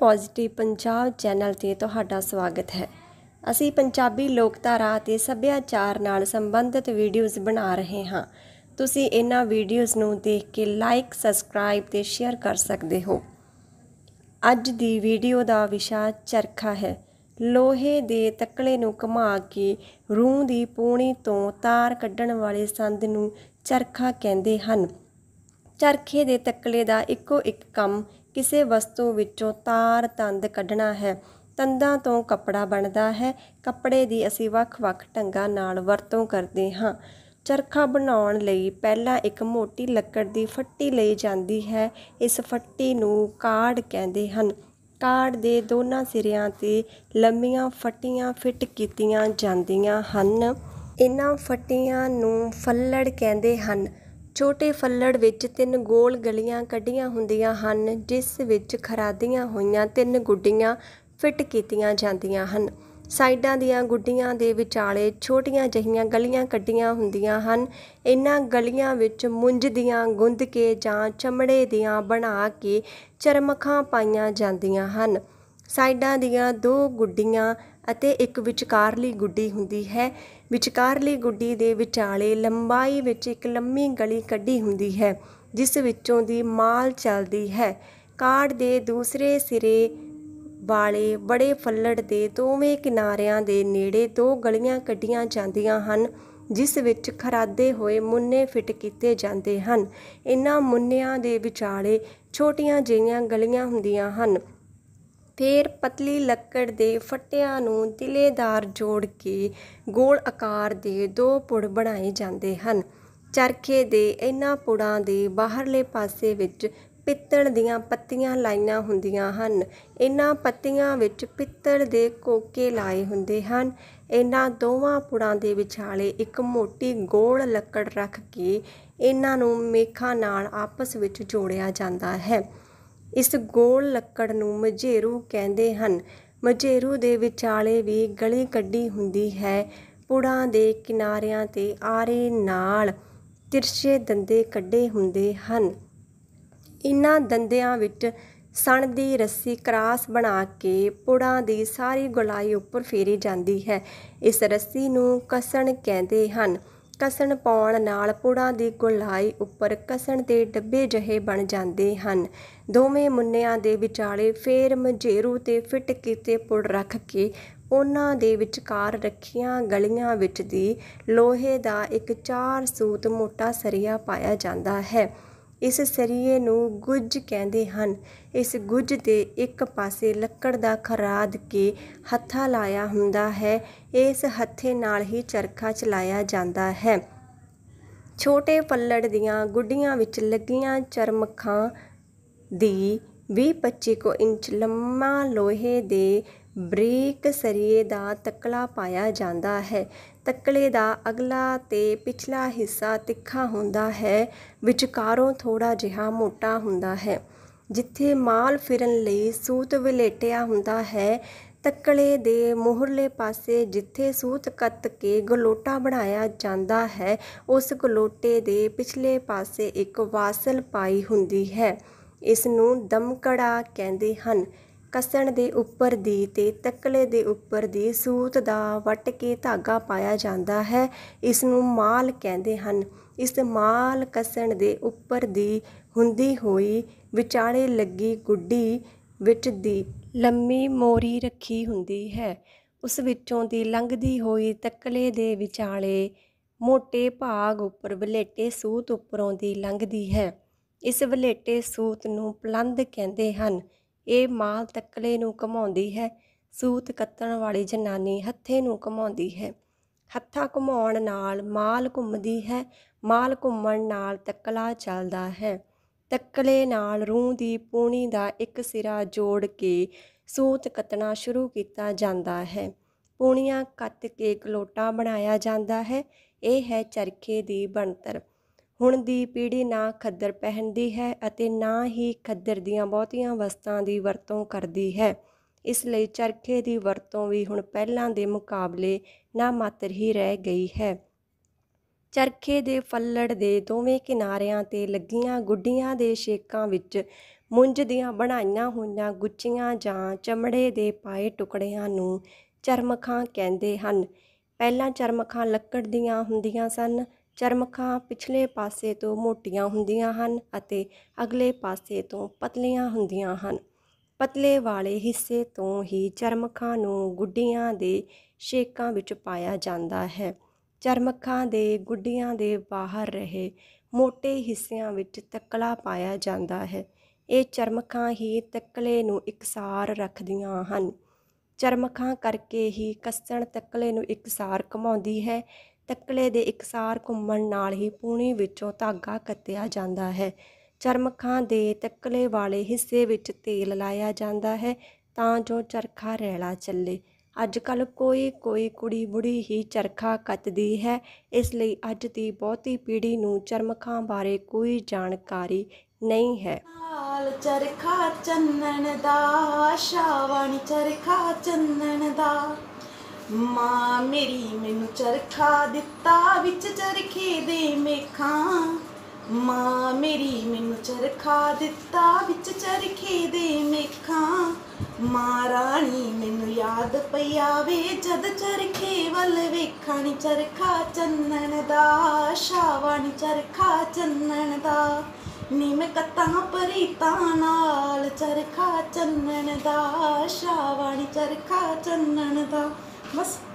Positive Punjab channel ਤੇ ਤੁਹਾਡਾ ਸਵਾਗਤ ਹੈ ਅਸੀਂ ਪੰਜਾਬੀ ਲੋਕਧਾਰਾ ਤੇ ਸੱਭਿਆਚਾਰ ਨਾਲ ਸੰਬੰਧਿਤ ਵੀਡੀਓਜ਼ ਬਣਾ ਰਹੇ ਹਾਂ ਤੁਸੀਂ ਇਹਨਾਂ ਵੀਡੀਓਜ਼ ਨੂੰ ਦੇਖ ਕੇ ਲਾਈਕ ਸਬਸਕ੍ਰਾਈਬ ਤੇ ਸ਼ੇਅਰ ਕਰ ਸਕਦੇ ਹੋ ਅੱਜ ਦੀ ਵੀਡੀਓ ਦਾ ਵਿਸ਼ਾ ਚਰਖਾ ਹੈ ਲੋਹੇ ਦੇ ਤੱਕਲੇ ਨੂੰ ਘੁਮਾ ਕੇ ਰੂਹ ਦੀ ਪੂਣੀ ਤੋਂ ਤਾਰ ਕੱਢਣ ਵਾਲੇ ਸੰਦ ਨੂੰ ਚਰਖਾ ਕਹਿੰਦੇ ਹਨ ਚਰਖੇ ਦੇ ਤਕਲੇ ਦਾ ਇੱਕੋ ਇੱਕ ਕੰਮ ਕਿਸੇ ਵਸਤੂ ਵਿੱਚੋਂ ਤਾਰ ਤੰਦ ਕੱਢਣਾ ਹੈ ਤੰਦਾਂ ਤੋਂ ਕੱਪੜਾ ਬਣਦਾ ਹੈ ਕੱਪੜੇ ਦੀ ਅਸੀਂ ਵੱਖ-ਵੱਖ ਢੰਗਾਂ ਨਾਲ ਵਰਤੋਂ ਕਰਦੇ ਹਾਂ ਚਰਖਾ ਬਣਾਉਣ ਲਈ ਪਹਿਲਾਂ ਇੱਕ ਮੋਟੀ ਲੱਕੜ ਦੀ ਫੱਟੀ ਲਈ ਜਾਂਦੀ ਹੈ ਇਸ ਫੱਟੀ ਨੂੰ ਕਾੜ ਕਹਿੰਦੇ ਹਨ ਕਾੜ ਦੇ ਦੋਨਾਂ ਸਿਰਿਆਂ ਤੇ ਲੰਮੀਆਂ ਫੱਟੀਆਂ ਫਿੱਟ ਕੀਤੀਆਂ ਜਾਂਦੀਆਂ ਹਨ ਇਹਨਾਂ ਫੱਟੀਆਂ ਨੂੰ ਫੱਲੜ ਕਹਿੰਦੇ ਹਨ ਛੋਟੇ ਫੱਲੜ ਵਿੱਚ ਤਿੰਨ ਗੋਲ ਗਲੀਆਂ ਕੱਢੀਆਂ ਹੁੰਦੀਆਂ ਹਨ ਜਿਸ ਵਿੱਚ ਖਰਾਦੀਆਂ ਹੋਈਆਂ ਤਿੰਨ ਗੁੱਡੀਆਂ ਫਿੱਟ ਕੀਤੀਆਂ ਜਾਂਦੀਆਂ ਹਨ ਸਾਈਡਾਂ ਦੀਆਂ ਗੁੱਡੀਆਂ ਦੇ ਵਿਚਾਲੇ ਛੋਟੀਆਂ ਜਹੀਆਂ ਗਲੀਆਂ ਕੱਢੀਆਂ ਹੁੰਦੀਆਂ ਹਨ ਇਨ੍ਹਾਂ ਗਲੀਆਂ ਵਿੱਚ ਮੁੰਜ ਦੀਆਂ ਗੁੰਦ ਕੇ ਜਾਂ ਚਮੜੇ ਦੀਆਂ ਬਣਾ ਕੇ ਚਰਮਖਾਂ ਪਾਈਆਂ ਜਾਂਦੀਆਂ ਹਨ ਸਾਈਡਾਂ ਦੀਆਂ ਦੋ ਗੁੱਡੀਆਂ ਅਤੇ ਇੱਕ ਵਿਚਕਾਰਲੀ ਗੁੱਡੀ ਹੁੰਦੀ ਹੈ ਵਿਚਕਾਰਲੀ ਗੁੱਡੀ ਦੇ ਵਿਚਾਲੇ ਲੰਬਾਈ ਵਿੱਚ ਇੱਕ ਲੰਮੀ ਗਲੀ ਕੱਢੀ ਹੁੰਦੀ ਹੈ ਜਿਸ ਵਿੱਚੋਂ ਦੀ ਮਾਲ ਚੱਲਦੀ ਹੈ ਕਾਰਡ ਦੇ ਦੂਸਰੇ ਸਿਰੇ ਵਾਲੇ ਬੜੇ ਫੱਲੜ ਦੇ ਦੋਵੇਂ ਕਿਨਾਰਿਆਂ ਦੇ ਨੇੜੇ ਦੋ ਗਲੀਆਂ ਕੱਢੀਆਂ ਜਾਂਦੀਆਂ ਹਨ ਜਿਸ ਵਿੱਚ ਖਰਾਦੇ ਹੋਏ ਮੁੰਨੇ ਫਿੱਟ ਕੀਤੇ ਜਾਂਦੇ ਹਨ ਇਨ੍ਹਾਂ ਮੁੰਨਿਆਂ ਦੇ ਵਿਚਾਲੇ ਛੋਟੀਆਂ ਜਿਹੀਆਂ ਗਲੀਆਂ ਹੁੰਦੀਆਂ ਹਨ ਫਿਰ ਪਤਲੀ ਲੱਕੜ ਦੇ ਫੱਟਿਆਂ ਨੂੰ ਤਿਲੇਦਾਰ ਜੋੜ ਕੇ ਗੋਲ ਆਕਾਰ ਦੇ ਦੋ ਪੁੜ ਬਣਾਏ ਜਾਂਦੇ ਹਨ ਚਰਖੇ ਦੇ ਇਹਨਾਂ ਪੁੜਾਂ ਦੇ ਬਾਹਰਲੇ ਪਾਸੇ ਵਿੱਚ ਪਿੱਤਲ ਦੀਆਂ ਪੱਤੀਆਂ ਲਾਈਆਂ ਹੁੰਦੀਆਂ ਹਨ ਇਹਨਾਂ ਪੱਤੀਆਂ ਵਿੱਚ ਪਿੱਤਲ ਦੇ ਕੋਕੇ ਲਾਏ ਹੁੰਦੇ ਹਨ ਇਹਨਾਂ ਦੋਵਾਂ ਪੁੜਾਂ ਦੇ ਵਿਚਾਲੇ ਇੱਕ ਮੋਟੀ ਗੋਲ ਲੱਕੜ ਰੱਖ ਕੇ ਇਹਨਾਂ ਨੂੰ ਮੇਖਾਂ ਨਾਲ ਆਪਸ ਵਿੱਚ ਜੋੜਿਆ ਜਾਂਦਾ ਹੈ ਇਸ ਗੋਲ ਲੱਕੜ ਨੂੰ ਮਝੇਰੂ ਕਹਿੰਦੇ ਹਨ ਮਝੇਰੂ ਦੇ ਵਿਚਾਲੇ ਵੀ ਗਲੀ ਕੱਢੀ ਹੁੰਦੀ ਹੈ ਪੁੜਾਂ ਦੇ ਕਿਨਾਰਿਆਂ ਤੇ ਆਰੇ ਨਾਲ ਤਿਰਛੇ ਦੰਦੇ ਕੱਢੇ ਹੁੰਦੇ ਹਨ ਇਨ੍ਹਾਂ ਦੰਦਿਆਂ ਵਿੱਚ ਸਣ ਦੀ ਰੱਸੀ ਕਰਾਸ ਬਣਾ ਕੇ ਪੁੜਾਂ ਦੀ ਸਾਰੀ ਗੁਲਾਈ ਉੱਪਰ ਫੇਰੀ ਜਾਂਦੀ ਹੈ ਇਸ ਰੱਸੀ ਨੂੰ ਕਸਣ ਕਹਿੰਦੇ ਹਨ ਕਸਣ ਪਾਉਣ ਨਾਲ ਪੂੜਾਂ ਦੀ ਗੁਲਾਈ ਉੱਪਰ ਕਸਣ ਦੇ ਡੱਬੇ ਜਿਹੇ ਬਣ ਜਾਂਦੇ ਹਨ ਦੋਵੇਂ ਮੁੰਨਿਆਂ ਦੇ ਵਿਚਾਲੇ ਫੇਰ ਮਝੇਰੂ ਤੇ ਫਿੱਟ ਕੀਤੇ ਪੁੜ ਰੱਖ ਕੇ ਉਹਨਾਂ ਦੇ ਵਿਚਕਾਰ ਰੱਖੀਆਂ ਗਲੀਆਂ ਵਿੱਚ ਦੀ ਲੋਹੇ ਦਾ ਇੱਕ ਚਾਰ ਸੂਤ ਮੋਟਾ ਸਰੀਆ ਪਾਇਆ ਜਾਂਦਾ ਹੈ ਇਸ ਸਰੀਏ ਨੂੰ ਗੁੱਜ ਕਹਿੰਦੇ ਹਨ ਇਸ ਗੁੱਜ ਦੇ ਇੱਕ ਪਾਸੇ ਲੱਕੜ ਦਾ ਖਰਾਦ ਕੇ ਹੱਥਾ ਲਾਇਆ ਹੁੰਦਾ ਹੈ ਇਸ ਹੱਥੇ ਨਾਲ ਹੀ ਚਰਖਾ ਚਲਾਇਆ ਜਾਂਦਾ ਹੈ ਛੋਟੇ ਪੱਲੜ ਦੀਆਂ ਗੁੱਡੀਆਂ ਵਿੱਚ ਲੱਗੀਆਂ ਚਰਮਖਾਂ ਦੀ 20-25 ਇੰਚ ਲੰਮਾ ਲੋਹੇ ਦੇ ਬ੍ਰੇਕ ਸਰੀਏ ਦਾ ਤਕਲਾ ਪਾਇਆ ਜਾਂਦਾ ਹੈ ਤਕਲੇ ਦਾ ਅਗਲਾ ਤੇ ਪਿਛਲਾ ਹਿੱਸਾ ਤਿੱਖਾ ਹੁੰਦਾ ਹੈ ਵਿਚਕਾਰੋਂ ਥੋੜਾ ਜਿਹਾ ਮੋਟਾ ਹੁੰਦਾ ਹੈ ਜਿੱਥੇ ਮਾਲ ਫਿਰਨ ਲਈ ਸੂਤ ਵਿਲੇਟਿਆ ਹੁੰਦਾ ਹੈ ਤਕਲੇ ਦੇ ਮੋਹਰਲੇ ਪਾਸੇ ਜਿੱਥੇ ਸੂਤ ਕੱਤ ਕੇ ਗਲੋਟਾ ਬਣਾਇਆ ਜਾਂਦਾ ਹੈ ਉਸ ਗਲੋਟੇ ਦੇ ਪਿਛਲੇ ਪਾਸੇ ਇੱਕ ਵਾਸਲ ਪਾਈ ਹੁੰਦੀ ਹੈ ਇਸ ਨੂੰ ਦਮਕੜਾ ਕਹਿੰਦੇ ਹਨ ਕਸਣ ਦੇ ਉੱਪਰ ਦੀ ਤੇ ਤਕਲੇ ਦੇ ਉੱਪਰ ਦੀ ਸੂਤ ਦਾ ਵੱਟ ਕੇ ਧਾਗਾ ਪਾਇਆ ਜਾਂਦਾ ਹੈ ਇਸ ਨੂੰ ਮਾਲ ਕਹਿੰਦੇ ਹਨ ਇਸ ਮਾਲ ਕਸਣ ਦੇ ਉੱਪਰ ਦੀ ਹੁੰਦੀ ਹੋਈ ਵਿਚਾਲੇ ਲੱਗੀ ਗੁੱਡੀ ਵਿੱਚ ਦੀ ਲੰਮੀ ਮੋਰੀ ਰੱਖੀ ਹੁੰਦੀ ਹੈ ਉਸ ਵਿੱਚੋਂ ਦੀ ਲੰਗਦੀ ਹੋਈ ਤਕਲੇ ਦੇ ਵਿਚਾਲੇ ਮੋٹے ਭਾਗ ਉੱਪਰ ਬਲੇਟੇ ਸੂਤ ਉੱਪਰੋਂ ਦੀ ਲੰਗਦੀ ਹੈ ਇਸ ਬਲੇਟੇ ਸੂਤ ਨੂੰ ਪਲੰਦ ਕਹਿੰਦੇ ਹਨ ਇਹ ਮਾਲ ਤੱਕਲੇ ਨੂੰ ਘਮਾਉਂਦੀ ਹੈ ਸੂਤ ਕੱਤਣ ਵਾਲੀ ਜਨਾਨੀ ਹੱਥੇ ਨੂੰ ਘਮਾਉਂਦੀ ਹੈ ਹੱਥਾਂ ਘਮਾਉਣ ਨਾਲ ਮਾਲ ਘੁੰਮਦੀ ਹੈ ਮਾਲ ਘੁੰਮਣ ਨਾਲ ਤੱਕਲਾ ਚੱਲਦਾ ਹੈ ਤੱਕਲੇ ਨਾਲ ਰੂਹ ਦੀ ਪੂਣੀ ਦਾ ਇੱਕ ਸਿਰਾ ਜੋੜ ਕੇ ਸੂਤ ਕੱਤਣਾ ਸ਼ੁਰੂ ਕੀਤਾ ਜਾਂਦਾ ਹੈ ਪੂਣੀਆਂ ਕੱਤ ਕੇ ਗਲੋਟਾ ਬਣਾਇਆ ਜਾਂਦਾ ਹੈ ਇਹ ਹੈ ਚਰਖੇ ਦੀ ਬਣਤਰ ਹੁਣ ਦੀ ਪੀੜ੍ਹੀ ਨਾ ਖੱਦਰ ਪਹਿਨਦੀ ਹੈ ਅਤੇ ਨਾ ਹੀ ਖੱਦਰ ਦੀਆਂ ਬਹੁਤੀਆਂ ਵਸਤਾਂ ਦੀ ਵਰਤੋਂ ਕਰਦੀ ਹੈ ਇਸ ਲਈ ਚਰਖੇ ਦੀ ਵਰਤੋਂ ਵੀ ਹੁਣ ਪਹਿਲਾਂ ਦੇ ਮੁਕਾਬਲੇ ਨਾ ਮਾਤਰ ਹੀ ਰਹਿ ਗਈ ਹੈ ਚਰਖੇ ਦੇ ਫੱਲੜ ਦੇ ਦੋਵੇਂ ਕਿਨਾਰਿਆਂ ਤੇ ਲੱਗੀਆਂ ਗੁੱਡੀਆਂ ਦੇ ਛੇਕਾਂ ਵਿੱਚ ਮੁੰਜ ਦੀਆਂ ਬਣਾਈਆਂ ਹੋਈਆਂ ਗੁੱਚੀਆਂ ਜਾਂ ਚਮੜੇ ਦੇ ਪਾਏ ਟੁਕੜਿਆਂ ਨੂੰ ਚਰਮਖਾਂ ਕਹਿੰਦੇ ਹਨ ਪਹਿਲਾਂ ਚਰਮਖਾਂ ਲੱਕੜ ਦੀਆਂ ਹੁੰਦੀਆਂ ਸਨ ਚਰਮਖਾਂ ਪਿਛਲੇ ਪਾਸੇ ਤੋਂ ਮੋਟੀਆਂ ਹੁੰਦੀਆਂ ਹਨ ਅਤੇ ਅਗਲੇ ਪਾਸੇ ਤੋਂ ਪਤਲੀਆਂ ਹੁੰਦੀਆਂ ਹਨ ਪਤਲੇ ਵਾਲੇ ਹਿੱਸੇ ਤੋਂ ਹੀ ਚਰਮਖਾਂ ਨੂੰ ਗੁੱਡੀਆਂ ਦੇ ਛੇਕਾਂ ਵਿੱਚ ਪਾਇਆ ਜਾਂਦਾ ਹੈ ਚਰਮਖਾਂ ਦੇ ਗੁੱਡੀਆਂ ਦੇ ਬਾਹਰ ਰਹੇ ਮੋٹے ਹਿੱਸਿਆਂ ਵਿੱਚ ਤਕਲਾ ਪਾਇਆ ਜਾਂਦਾ ਹੈ ਇਹ ਚਰਮਖਾਂ ਹੀ ਤਕਲੇ ਨੂੰ ਇਕਸਾਰ ਰੱਖਦੀਆਂ ਹਨ ਚਰਮਖਾਂ ਕਰਕੇ ਹੀ ਕੱਸਣ ਤਕਲੇ ਨੂੰ ਇਕਸਾਰ ਕਮਾਉਂਦੀ ਹੈ ਤਕਲੇ ਦੇ ਇਕਸਾਰ ਘੁੰਮਣ ਨਾਲ ਹੀ ਪੂਣੀ ਵਿੱਚੋਂ ਧਾਗਾ ਕੱਤਿਆ ਜਾਂਦਾ ਹੈ ਚਰਮਖਾਂ ਦੇ ਤਕਲੇ ਵਾਲੇ ਹਿੱਸੇ ਵਿੱਚ ਤੇਲ ਲਾਇਆ ਜਾਂਦਾ ਹੈ ਤਾਂ ਜੋ ਚਰਖਾ ਰਹਿਲਾ ਚੱਲੇ ਅੱਜ ਕੱਲ ਕੋਈ ਕੋਈ ਕੁੜੀ ਬੁੜੀ ਹੀ ਚਰਖਾ ਕੱਤਦੀ ਹੈ ਇਸ ਲਈ ਅੱਜ ਦੀ ਬਹੁਤੀ ਪੀੜ੍ਹੀ ਨੂੰ ਚਰਮਖਾਂ ਬਾਰੇ ਕੋਈ ਜਾਣਕਾਰੀ ਨਹੀਂ ਹੈ ਲਾਲ ਚਰਖਾ ਚੰਨਣ ਦਾ ਸ਼ਾਵਣ ਚਰਖਾ ਚੰਨਣ ਦਾ ਮਾਂ ਮੇਰੀ ਮੈਨੂੰ ਚਰਖਾ ਦਿੱਤਾ ਵਿੱਚ ਚਰਖੇ ਦੇ ਮੇਖਾਂ ਮਾਂ ਮੇਰੀ ਮੈਨੂੰ ਚਰਖਾ ਦਿੱਤਾ ਵਿੱਚ ਚਰਖੇ ਦੇ ਮੇਖਾਂ ਮਾਂ ਰਾਣੀ ਮੈਨੂੰ ਯਾਦ ਪਈ ਆਵੇ ਜਦ ਚਰਖੇ ਵੱਲ ਵੇਖਾਂ ਨੀ ਚਰਖਾ ਚੰਨਣ ਦਾ ਸ਼ਾਵਣ ਚਰਖਾ ਚੰਨਣ ਦਾ ਨਿਮ ਕਤਾਂ ਪਰੀਤਾਂ ਨਾਲ ਚਰਖਾ ਚੰਨਣ ਦਾ ਸ਼ਾਵਣ ਚਰਖਾ ਚੰਨਣ ਦਾ Класс!